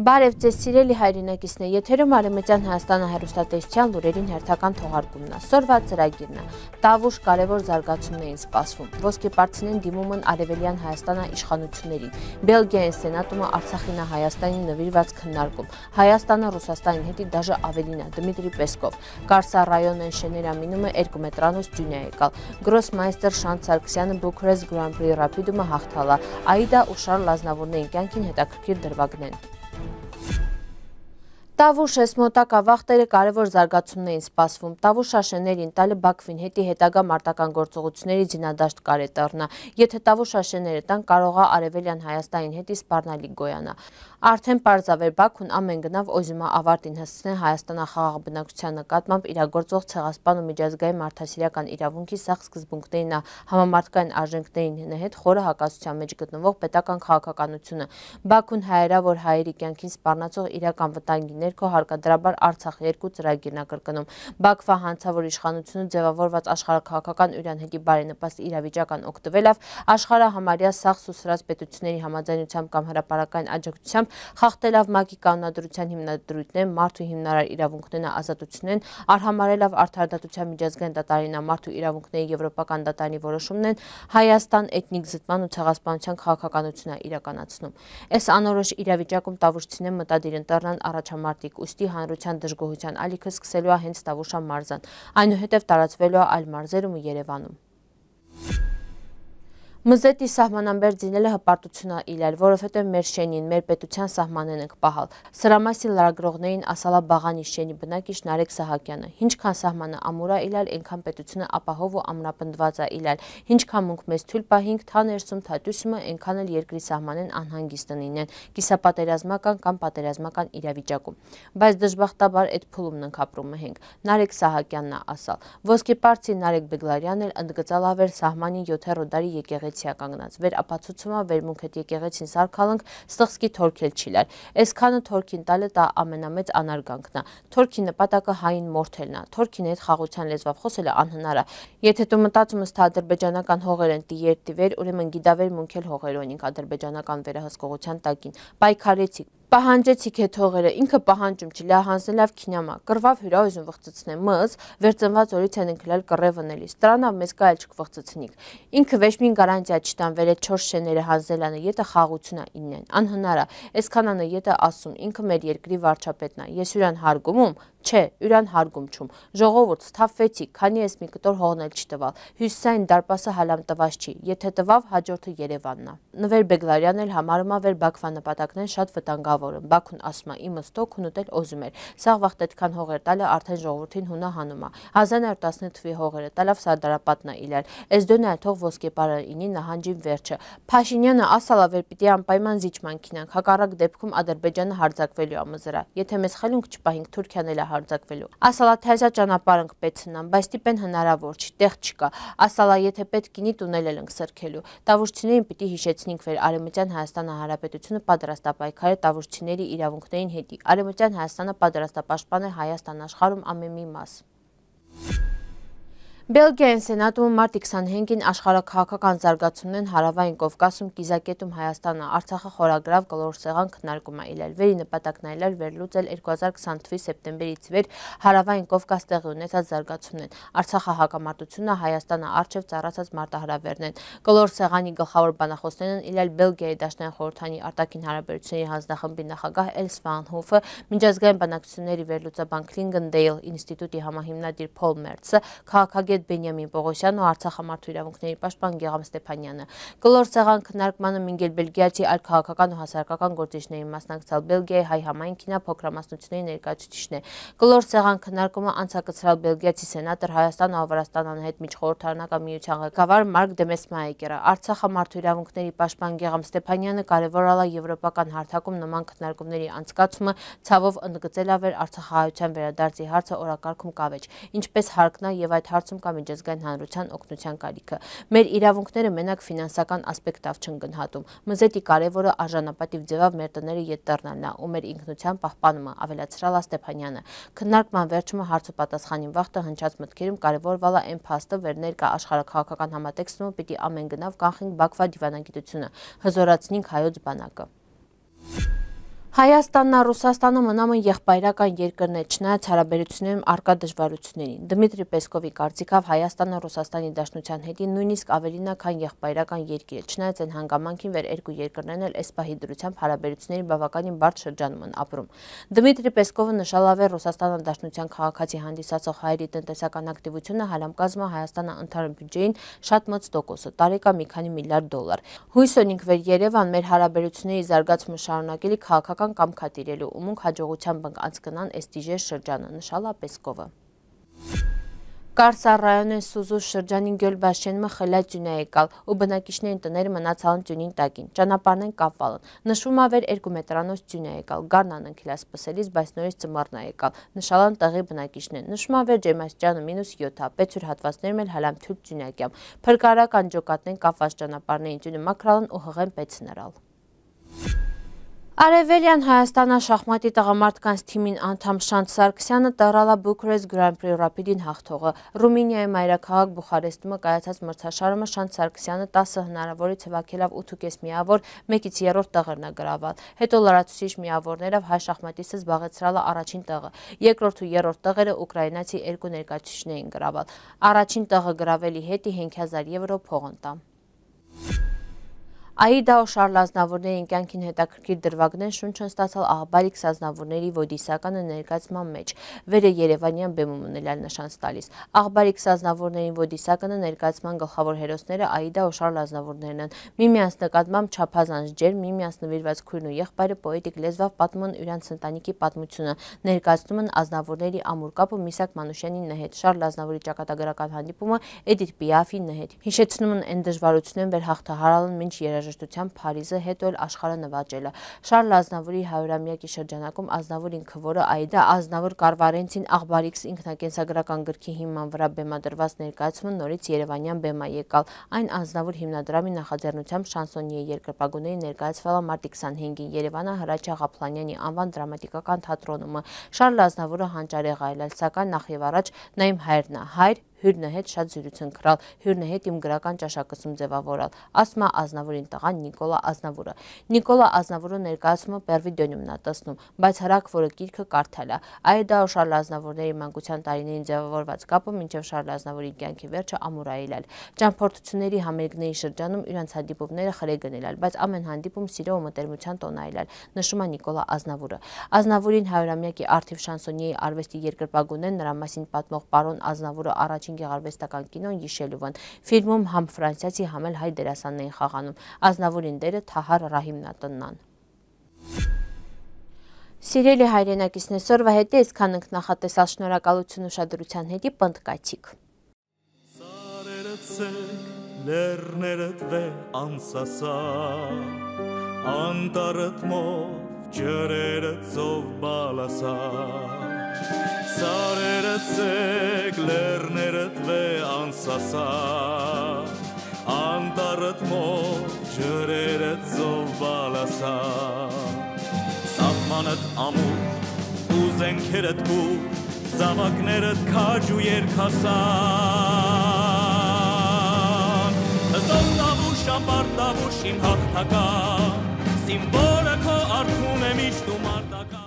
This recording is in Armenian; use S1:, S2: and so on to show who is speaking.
S1: Բարև ձեզ սիրելի հայրենակիցներ, եթերում Արևմտյան Հայաստանը հերոստատեսության լուրերին հերթական թողարկումն է։ Սորվա ծրագիրն է։ Տավուշ կարևոր զարգացումներ են սպասվում։ Ոսկեպարցինեն դիմում են Արևելյան Հայաստանը իշխանություններին։ Բելգիայի սենատումը Արցախին Հայաստանին նվիրված քննարկում։ Հայաստանը Ռուսաստանի հետ դաժե ավելին է Դմիտրի Պեսկով։ Կարսա ռայոնեն շեներամինումը 2 մետրանոց ձյուն է եկալ։ Գրոսմայստեր Շանտ Սարգսյանը Բուքրես Grand Prix Rapidum-ը հաղթալա։ Աիդա ու Շարլ Լազնավուրների կյանքին հետաքրքիր դրվագն են։ Տավուշես մոտակ ավաղ տերը կարևոր զարգացումներին սպասվում, տավուշ աշեներին տալը բակվին հետի հետագա մարտական գործողությունների ձինադաշտ կարե տրնա, եթե տավուշ աշեները տան կարողա արևելյան Հայաստային հետի սպարնալի գոյանա։ Արդեն պարզավեր Բաքուն ամեն գնավ օզյումա ավարտին հասցնեն Հայաստանը խաղաղբնակության նկատմամբ իրագործող ցեղասպան ու միջազգային մարդասիրական իրավունքի սախ սկզբունքներին համամարտկային արժենքներին հետ խորը հակասության մեջ գտնվող պետական քաղաքականությունը։ Բաքուն հայերավոր հայերի կյանքին սպառնացող իրական վտանգի ներքո հարկադրաբար Արցախ երկու ծրագիրն է կրկնում։ Բաքվա հանցավոր իշխանությունը ձևավորված աշխարհակաղակական յուրանհետի բարենպաստ իրավիճական օգտվելով աշխարհը համարյա սախ սուսրած պետությունների համաձայնությամբ կամ հրաապարական աջակցությամբ խախտելավ մակի կանոնադրության հիմնադրույթներն, մարդու հիմնարար իրավունքներն, ազատություններն, արհամարելավ արդարադատության միջազգային դատարանին մարդու իրավունքների եվրոպական դատարանի որոշումն են Հայաստան էթնիկ զտման ու ցեղասպանության քաղաքականությունը իրականացնում։ Այս անորոշ իրավիճակում Տավուշցին մտադիր ընտեռնան առաջամարտիկ ուստի հանրության դժգոհության ալիքը սկսելու է հենց Տավուշա մարզան։ Այնուհետև տարածվելու է այլ մարզերում ու Երևանում։ Մզետի սահմանամբեր ձինելը հպարտությունա իլել, որովհետև մեր շենին, մեր պետության սահմանեն ենք պահալ։ Սրամասի լարագրողներին ասալա բաղանի շենի բնակիչ Նարեկ Սահակյանը։ Ինչքան սահմանը ամուրա իլել, ենքան պետությունը ապահով ու ամրապնդված է իլել։ Ինչքան մունք մեզ թույլ պահինք, թա ներսում թատյուսումը, ենքան էլ երկրի սահմանեն անհանգիստ լինեն, կիսապատերազմական կամ պատերազմական իրավիճակում։ Բայց դժբախտաբար այդ փուլումն ենք ապրում մենք։ Նարեկ Սահակյանն է ասալ։ Ոսկեպարցի Նարեկ Բեգլարյանն էլ ընդգծալավ էր սահմանին 7 ռոդարի եկեղեցի եկեղեցիա կանգնած։ Վերապացուցումը վերմունք հետ եկեղեցին սարքալնք ստղսկի թորքել չի լար։ Այս քանը թորքին տալը դա ամենամեծ անարգանքն է։ Թորքի նպատակը հային մորթելն է։ Թորքին հետ խաղության լեզվով խոսելը անհնար է։ Եթե դու մտածում ես թե ադրբեջանական հողեր են տիերտիվեր, ուրեմն գիդավեր մունքել հողերոնինք ադրբեջանական վերահսկողության տակին։ Պայքարեցիք, պահանջեցիք է թողերը, ինքը պահանջում չի, լա հանսեն լավ կինյամա, կրվավ հյուրայուզում վղծցնեմ մս, վերծնված որից են ընկլալ կրե վնելիս, տրանավ մեզ կա էլ չկվղծցնիք, ինքը վեշմին գարանտյա չտան վեր է չոր շեները հանզելանը, ետը խաղությունա իննեն, անհնարա, այսքանանը ետը ասում, ինքը մեր երկրի վարճապետնա, ես ուրան հարգումում, Չէ, յուրան հարգում չում։ Ժողովուրդ սթափվեցի, քանի ես մի կտոր հողնել չտվալ։ Հյուսիսային դարպասը հալամ տված չի, եթե տվավ հաջորդը Երևանն է։ Նվեր Բեգլարյանն էլ համարում է վեր Բաքվա նպատակներն շատ վտանգավոր են։ Բաքուն ասում է, իմ ըստո քնուտել օզում էր։ Սաղ վաղ այդքան հողեր տալը արդեն ժողովրդին հունա հանում է։ 1916 թվի հողերը տալավ սարդարապատն է իլար։ Էս դոնա թող ոսկեպարարինի նահանջին վերջը։ Փաշինյանը ասալա վեր պիտի անպայման զիջման քինանք։ Հակառակ դեպքում Ադրբեջանը հարձակվելու է մզրա։ Եթե մեզ խելունք չպահինք Թուրքիան էլ հարձակվելու։ Ասալա թեզա ճանապարհ ենք պետք հնան, բայց դիպեն հնարավոր չի, տեղ չկա։ Ասալա եթե պետք գինի տունել ենք սրքելու։ Տավուշցիներին պիտի հիշեցնենք վեր Արևմտյան Հայաստանը Հանրապետությունը պատրաստապայքար է տավուշցիների իրավունքներին հետի։ Արևմտյան Հայաստանը պատրաստապաշտպան է Հայաստան աշխարհում ամեն մի մաս։ Բելգիայեն Սենատում մարտի 25-ին աշխարհակահաղական զարգացումն հարավային Կովկասում Կիզակետում Հայաստանը Արցախը խորագրավ գլոր սեղան քննարկում է իլելվերի նպատակն այլել վերլուծել 2020 թվականի սեպտեմբերից վեր հարավային Կովկաս տեղի ունեցած զարգացումն Արցախը հակամարտությունը Հայաստանը արժև ծառացած մարտահրավերն են գլոր սեղանի գլխավոր բանախոսներն են իլել Բելգիայի դաշնային խորհրդանի արտաքին հարաբերությունների հանձնախմբի նախագահ Էլսվանհոֆը միջազգային բանակցությունների վերլուծաբան Քլինգենդեյլ ինստիտուտի համահիմնադիր Փոլ Մերցը քաղաքագետ վարչապետ Բենյամին Պողոսյանն ու Արցախ համարտու իրավունքների պաշտպան Գեգամ Ստեփանյանը։ Գլոր ցեղան քննարկմանը մինգել Բելգիացի այլ քաղաքական ու հասարակական գործիչների մասնակցալ Բելգիայի հայ համայնքինա փոքրամասնությունների ներկայացուցիչն է։ Գլոր ցեղան քննարկումը անցակցրալ Բելգիացի սենատոր Հայաստան ու Ավարաստանան հետ միջխորհրդարանական միության ղեկավար Մարկ Դեմեսմայեկերը։ Արցախ համարտու իրավունքների պաշտպան Գեգամ Ստեփանյանը կարևորալա եվրոպական հարթակում նման քննարկումների անցկացումը ցավով ընդգծելավեր Արցախահայության վերադարձի հարցը օրակարգում կավեջ։ Ինչպես հարկնա եւ այդ հարցում կա կամ միջազգային հանրության օգնության կարիքը։ Մեր իրավունքները մենակ ֆինանսական ասպեկտով չեն գնահատում։ Մզետի կարևորը արժանապատիվ ձևով մեր տները ետ դառնալն է ու մեր ինքնության պահպանումը, ավելացրալ է Ստեփանյանը։ Քննարկման վերջումը հարցոպատասխանին վաղտը հնչած մտքերում կարևորվալ է այն փաստը, որ ներկա աշխարհակահաղական համատեքստումը պիտի ամեն գնով կանխենք Բաքվա դիվանագիտությունը, հզորացնենք հայոց բանակը։ Հայաստանն Ռուսաստանը մնամը եղբայրական երկրներ, չնայած հարաբերություններում արկա դժվարություններին։ Դմիտրի Պեսկովի կարծիքով Հայաստանը Ռուսաստանի Դաշնության հետին նույնիսկ ավելին է, քան եղբայրական երկիր է, չնայած այն հանգամանքին վեր երկու երկրներն էլ այս պահի դրությամբ հարաբերությունների բավականին բարդ շրջանում են ապրում։ Դմիտրի Պեսկովը նշալավ է Ռուսաստանը Դաշնության քաղաքացի հանդիսացող հայերի տնտեսական ակտիվությունը հալամկազմը Հայաստանը ընդհանուր բյուջեին շատ մոծ տոկոսը՝ տարեկան մի քանի միլիարդ դոլար։ Հույս ունենք, որ Երևան մեր հարաբերությունների զարգացումը շարունակելի քաղաքական քաղաքական կամքա տիրելու ումունք հաջողությամբ անցկնան էստիժեր շրջանը, նշալա Պեսկովը։ Կարսար ռայոնեն Սուզուս շրջանին Գյոլբաշենը խելացյունա եկալ ու բնակիչներին տներ մնացան ծյունին տակին։ Ճանապարհն կապվալն։ Նշվում ավեր 2 մետրանոց ծյունա եկալ, գարնան ընկելաց պսելիս, բայց նորից ծմառնա եկալ։ Նշալան տեղի բնակիչներն։ Նշվում ավեր ջեմաստյանը -7-ա, պետյուր հատվածներում էլ հալամթյուլ ծյունակյամ։ Փրկարական ջոկատներն կապված ճանապարհներին ծյունը մակրալն ու հղեն պեցնարալ։ Արևելյան Հայաստանա շախմատի տղամարդկանց թիմին անդամ Շանտ Սարգսյանը տարալա Բուքրես Գրանպրի Ռապիդին հաղթողը։ Ռումինիայի մայրաքաղաք Բուխարեստումը կայացած մրցաշարումը Շանտ Սարգսյանը 10 հնարավորից հավաքելով 8.5 միավոր, 1-ից 3-րդ տեղերն է գրավել։ Հետո լրացուցիչ միավորներով հայ շախմատիստը զբաղեցրալը առաջին տեղը։ Երկրորդ ու երրորդ տեղերը ուկրաինացի երկու ներկայացուցիչներ էին գրավել։ Առաջին տեղը գրավելի հետի 5000 եվրո փող ընտա։ Աիդա Օշարլ ազնավորներին կյանքին հետաքրքիր դրվագներ շունչ են ստացալ աղբարիկ ազնավորների ոդիսականը ներկայացման մեջ։ Վերը Երևանյան բեմում ունելալ նշանց տալիս։ Աղբարիկ ազնավորներին ոդիսականը ներկայացման գլխավոր հերոսները Աիդա Օշարլ ազնավորներն են։ Միմյանց նկատմամբ չափազանց ջեր, միմյանց նվիրված քույրն ու եղբայրը պոետիկ լեզվով պատմում իրենց ընտանիքի պատմությունը, ներկայացնում են ազնավորների ամուր կապը Միսակ Մանուշյանի նհետ Շարլ ազնավորի ճակատագրական հանդիպումը Էդիթ Պիաֆի նհետ։ Հիշեցնում են այն դժվարությունները, որ հաղթահարալն ոչ երաժշտ երաժշտության Փարիզը, հետո էլ աշխարհը նվաճելը։ Շարլ Ազնավուրի 100-ամյակի շրջանակում Ազնավուր ինքը, որը Այդա Ազնավուր Կարվարենցին Աղբարիքս ինքնակենսագրական գրքի հիման վրա բեմադրված ներկայացումը նորից Երևանյան բեմա եկալ։ Այն Ազնավուր հիմնադրամի նախաձեռնությամբ շանսոնիե երկրպագուների ներկայացվել է մարտի 25-ին Երևանը Հրաչյա Ղափլանյանի անվան դրամատիկական թատրոնումը։ Շարլ Ազնավուրը հանճարեղ այլել, սակայն նախ եւ առաջ նա իմ հայրն է, հայր հյուրնը հետ շատ զրույցն կրալ, հյուրնը հետ իմ գրական ճաշակցում ձևավորալ։ Ասում է Ազնավուրին տղան Նիկոլա Ազնավուրը։ Նիկոլա Ազնավուրը ներկայացումը բեր վիդեոյում նա տեսնում, բայց հարակ, որը գիրքը կարդալ է։ Այդա ու Շարլ Ազնավուրների մանկության տարիներին ձևավորված կապը մինչև Շարլ Ազնավուրի կյանքի վերջը ամուրայել է։ Ճամփորդությունների համերգների շրջանում իրանց հանդիպումները խրե գնել է, բայց ամեն հանդիպում սիրո ու մտերմության տոն այլ է, նշում է Նիկոլա Ազնավուրը։ Ազնավուրին 100-ամյակի Արթիվ Շանսոնիի արվեստի երկրպագունեն նրա մասին պատմող պարոն Ազնավուրը առաջին առաջին գեղարվեստական կինոն գիշելուվն։ Ֆիլմում համ ֆրանսիացի, համ էլ հայ դերասանն էին խաղանում։ Ազնավուրին դերը Թահար Ռահիմնատնան։ Սիրելի հայրենակիցն այսօրվա հետ է այսքան ընկնախատեսալ շնորհակալություն ուշադրության հետի պնդկացիկ։ Լեռներդ վե անսասա անտարդ մոտ ջրերդ ծով բալասա սարերդ ծե սասա անտարդ մոտ ջրերը ծով բալասա սատմանդ ամուր ու զենքերդ բուր զավակներդ քաջ ու երկասան զով տավու շապար տավուշ իմ հաղթական սիմվոլը քո արթում է միշտ ու մարտական